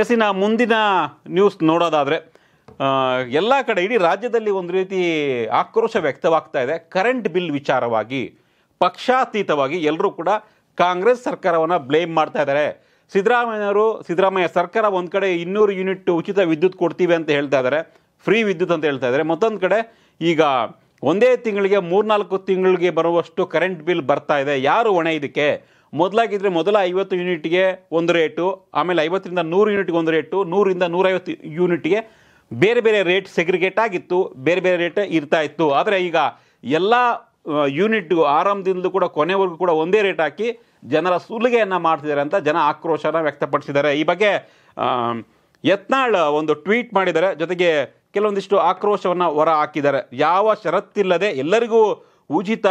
S ಇನ್ನು ಮುಂದಿನ news ನೋಡೋದಾದರೆ ಎಲ್ಲ ಕಡೆ ಇಡೀ ರಾಜ್ಯದಲ್ಲಿ ಒಂದು ರೀತಿ ಆಕ್ರೋಶ ವ್ಯಕ್ತವಾಗ್ತಾ ಇದೆ ಕರೆಂಟ್ ಬಿಲ್ ವಿಚಾರವಾಗಿ ಪಕ್ಷಾತೀತವಾಗಿ ಎಲ್ಲರೂ ಕೂಡ ಕಾಂಗ್ರೆಸ್ ಸರ್ಕಾರವನ್ನು ಬ್ಲೇಮ್ ಮಾಡ್ತಾ ಇದ್ದಾರೆ ಸಿದ್ದರಾಮಯ್ಯವರು ಸಿದ್ದರಾಮಯ್ಯ ಸರ್ಕಾರ ಒಂದು ಕಡೆ ಇನ್ನೂರು ಯೂನಿಟ್ ಉಚಿತ ವಿದ್ಯುತ್ ಕೊಡ್ತೀವಿ ಅಂತ ಹೇಳ್ತಾ ಇದ್ದಾರೆ ಫ್ರೀ ವಿದ್ಯುತ್ ಅಂತ ಹೇಳ್ತಾ ಇದ್ದಾರೆ ಮತ್ತೊಂದು ಕಡೆ ಈಗ ಒಂದೇ ತಿಂಗಳಿಗೆ ಮೂರ್ನಾಲ್ಕು ತಿಂಗಳಿಗೆ ಬರುವಷ್ಟು ಕರೆಂಟ್ ಬಿಲ್ ಬರ್ತಾ ಇದೆ ಯಾರು ಹೊಣೆ ಇದಕ್ಕೆ ಮೊದಲಾಗಿದ್ದರೆ ಮೊದಲ ಐವತ್ತು ಯೂನಿಟ್ಗೆ ಒಂದು ರೇಟು ಆಮೇಲೆ ಐವತ್ತರಿಂದ ನೂರು ಯೂನಿಟ್ಗೆ ಒಂದು ರೇಟು ನೂರಿಂದ ನೂರೈವತ್ತು ಯೂನಿಟ್ಗೆ ಬೇರೆ ಬೇರೆ ರೇಟ್ ಸೆಗ್ರಿಗೇಟ್ ಆಗಿತ್ತು ಬೇರೆ ಬೇರೆ ರೇಟ್ ಇರ್ತಾ ಇತ್ತು ಆದರೆ ಈಗ ಎಲ್ಲ ಯೂನಿಟ್ಗೂ ಆರಂಭದಿಂದಲೂ ಕೂಡ ಕೊನೆವರೆಗೂ ಕೂಡ ಒಂದೇ ರೇಟ್ ಹಾಕಿ ಜನರ ಸುಲಿಗೆಯನ್ನು ಮಾಡ್ತಿದ್ದಾರೆ ಅಂತ ಜನ ಆಕ್ರೋಶನ ವ್ಯಕ್ತಪಡಿಸಿದ್ದಾರೆ ಈ ಬಗ್ಗೆ ಯತ್ನಾಳ್ ಒಂದು ಟ್ವೀಟ್ ಮಾಡಿದ್ದಾರೆ ಜೊತೆಗೆ ಕೆಲವೊಂದಿಷ್ಟು ಆಕ್ರೋಶವನ್ನು ಹೊರ ಹಾಕಿದ್ದಾರೆ ಯಾವ ಷರತ್ತಿಲ್ಲದೆ ಎಲ್ಲರಿಗೂ ಉಚಿತ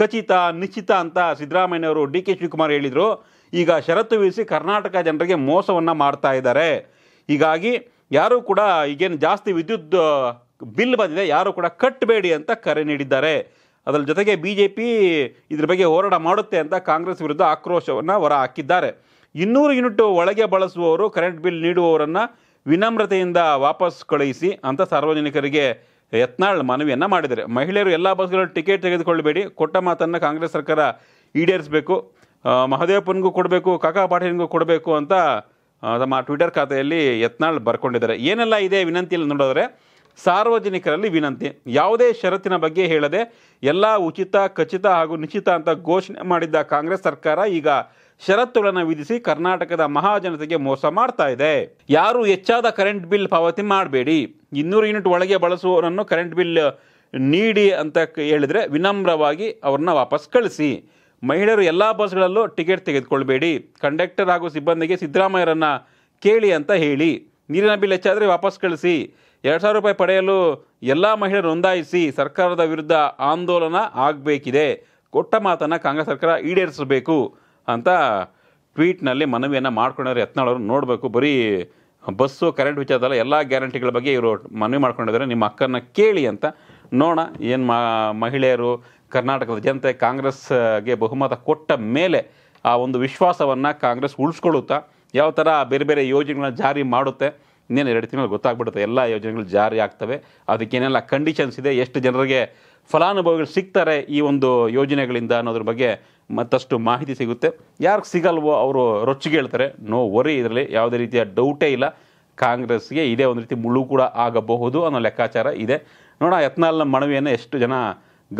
ಖಚಿತ ನಿಶ್ಚಿತ ಅಂತ ಸಿದ್ದರಾಮಯ್ಯವರು ಡಿ ಕೆ ಶಿವಕುಮಾರ್ ಹೇಳಿದರು ಈಗ ಷರತ್ತು ವಿಧಿಸಿ ಕರ್ನಾಟಕ ಜನರಿಗೆ ಮೋಸವನ್ನು ಮಾಡ್ತಾ ಇದ್ದಾರೆ ಹೀಗಾಗಿ ಯಾರೂ ಕೂಡ ಈಗೇನು ಜಾಸ್ತಿ ವಿದ್ಯುತ್ ಬಿಲ್ ಬಂದಿದೆ ಯಾರೂ ಕೂಡ ಕಟ್ಟಬೇಡಿ ಅಂತ ಕರೆ ನೀಡಿದ್ದಾರೆ ಅದರ ಜೊತೆಗೆ ಬಿ ಜೆ ಪಿ ಇದ್ರ ಬಗ್ಗೆ ಹೋರಾಟ ಮಾಡುತ್ತೆ ಅಂತ ಕಾಂಗ್ರೆಸ್ ವಿರುದ್ಧ ಆಕ್ರೋಶವನ್ನು ಹೊರ ಹಾಕಿದ್ದಾರೆ ಇನ್ನೂರು ಯೂನಿಟ್ ಒಳಗೆ ಬಳಸುವವರು ಕರೆಂಟ್ ಬಿಲ್ ನೀಡುವವರನ್ನು ವಿನಮ್ರತೆಯಿಂದ ವಾಪಸ್ ಕಳುಹಿಸಿ ಅಂತ ಸಾರ್ವಜನಿಕರಿಗೆ ಯತ್ನಾಳ್ ಮನವಿಯನ್ನು ಮಾಡಿದರೆ ಮಹಿಳೆಯರು ಎಲ್ಲ ಬಸ್ಗಳ ಟಿಕೆಟ್ ತೆಗೆದುಕೊಳ್ಳಬೇಡಿ ಕೊಟ್ಟ ಮಾತನ್ನು ಕಾಂಗ್ರೆಸ್ ಸರ್ಕಾರ ಈಡೇರಿಸಬೇಕು ಮಹದೇವಪ್ಪನಿಗೂ ಕೊಡಬೇಕು ಕಾಕಾ ಪಾಟೀಲ್ಗೂ ಕೊಡಬೇಕು ಅಂತ ತಮ್ಮ ಟ್ವಿಟರ್ ಖಾತೆಯಲ್ಲಿ ಯತ್ನಾಳ್ ಬರ್ಕೊಂಡಿದ್ದಾರೆ ಏನೆಲ್ಲ ಇದೆ ವಿನಂತಿಯಲ್ಲಿ ನೋಡಿದ್ರೆ ಸಾರ್ವಜನಿಕರಲ್ಲಿ ವಿನಂತಿ ಯಾವುದೇ ಷರತ್ತಿನ ಬಗ್ಗೆ ಹೇಳದೆ ಎಲ್ಲ ಉಚಿತ ಖಚಿತ ಹಾಗೂ ನಿಶ್ಚಿತ ಅಂತ ಘೋಷಣೆ ಮಾಡಿದ್ದ ಕಾಂಗ್ರೆಸ್ ಸರ್ಕಾರ ಈಗ ಷರತ್ತುಗಳನ್ನು ವಿಧಿಸಿ ಕರ್ನಾಟಕದ ಮಹಾಜನತೆಗೆ ಮೋಸ ಮಾಡ್ತಾ ಇದೆ ಯಾರು ಹೆಚ್ಚಾದ ಕರೆಂಟ್ ಬಿಲ್ ಪಾವತಿ ಮಾಡಬೇಡಿ ಇನ್ನೂರು ಯೂನಿಟ್ ಒಳಗೆ ಬಳಸುವವರನ್ನು ಕರೆಂಟ್ ಬಿಲ್ ನೀಡಿ ಅಂತ ಹೇಳಿದರೆ ವಿನಮ್ರವಾಗಿ ಅವ್ರನ್ನ ವಾಪಸ್ ಕಳಿಸಿ ಮಹಿಳೆಯರು ಎಲ್ಲ ಬಸ್ಗಳಲ್ಲೂ ಟಿಕೆಟ್ ತೆಗೆದುಕೊಳ್ಬೇಡಿ ಕಂಡಕ್ಟರ್ ಹಾಗೂ ಸಿಬ್ಬಂದಿಗೆ ಸಿದ್ದರಾಮಯ್ಯರನ್ನು ಕೇಳಿ ಅಂತ ಹೇಳಿ ನೀರಿನ ಬಿಲ್ ಹೆಚ್ಚಾದರೆ ವಾಪಸ್ ಕಳಿಸಿ ಎರಡು ಸಾವಿರ ರೂಪಾಯಿ ಪಡೆಯಲು ಎಲ್ಲ ಮಹಿಳೆಯರು ನೋಂದಾಯಿಸಿ ಸರ್ಕಾರದ ವಿರುದ್ಧ ಆಂದೋಲನ ಆಗಬೇಕಿದೆ ಕೊಟ್ಟ ಮಾತನ್ನು ಕಾಂಗ್ರೆಸ್ ಸರ್ಕಾರ ಈಡೇರಿಸಬೇಕು ಅಂತ ಟ್ವೀಟ್ನಲ್ಲಿ ಮನವಿಯನ್ನು ಮಾಡ್ಕೊಂಡಿದ್ದಾರೆ ಯತ್ನಾಳವರು ನೋಡಬೇಕು ಬರೀ ಬಸ್ಸು ಕರೆಂಟ್ ವಿಚಾರದಲ್ಲ ಎಲ್ಲ ಗ್ಯಾರಂಟಿಗಳ ಬಗ್ಗೆ ಇವರು ಮನವಿ ಮಾಡ್ಕೊಂಡಿದ್ದಾರೆ ನಿಮ್ಮ ಅಕ್ಕನ್ನು ಕೇಳಿ ಅಂತ ನೋಡೋಣ ಏನು ಮಹಿಳೆಯರು ಕರ್ನಾಟಕದ ಜನತೆ ಕಾಂಗ್ರೆಸ್ಗೆ ಬಹುಮತ ಕೊಟ್ಟ ಮೇಲೆ ಆ ಒಂದು ವಿಶ್ವಾಸವನ್ನು ಕಾಂಗ್ರೆಸ್ ಉಳಿಸ್ಕೊಳ್ಳುತ್ತಾ ಯಾವ ಥರ ಬೇರೆ ಬೇರೆ ಯೋಜನೆಗಳನ್ನ ಜಾರಿ ಮಾಡುತ್ತೆ ಇನ್ನೇನು ಎರಡು ತಿಂಗಳು ಗೊತ್ತಾಗ್ಬಿಡುತ್ತೆ ಎಲ್ಲ ಯೋಜನೆಗಳು ಜಾರಿ ಆಗ್ತವೆ ಅದಕ್ಕೇನೆಲ್ಲ ಕಂಡೀಷನ್ಸ್ ಇದೆ ಎಷ್ಟು ಜನರಿಗೆ ಫಲಾನುಭವಿಗಳು ಸಿಗ್ತಾರೆ ಈ ಒಂದು ಯೋಜನೆಗಳಿಂದ ಅನ್ನೋದ್ರ ಬಗ್ಗೆ ಮತ್ತಷ್ಟು ಮಾಹಿತಿ ಸಿಗುತ್ತೆ ಯಾರಿಗೆ ಸಿಗಲ್ವೋ ಅವರು ರೊಚ್ಚಿಗೆ ಹೇಳ್ತಾರೆ ನೋ ವರಿ ಇದರಲ್ಲಿ ಯಾವುದೇ ರೀತಿಯ ಡೌಟೇ ಇಲ್ಲ ಕಾಂಗ್ರೆಸ್ಗೆ ಇದೇ ಒಂದು ರೀತಿ ಮುಳ್ಳು ಕೂಡ ಆಗಬಹುದು ಅನ್ನೋ ಲೆಕ್ಕಾಚಾರ ಇದೆ ನೋಡೋಣ ಯತ್ನಾಲ್ನ ಮನವಿಯನ್ನು ಎಷ್ಟು ಜನ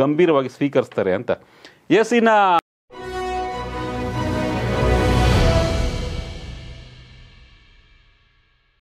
ಗಂಭೀರವಾಗಿ ಸ್ವೀಕರಿಸ್ತಾರೆ ಅಂತ ಎಸ್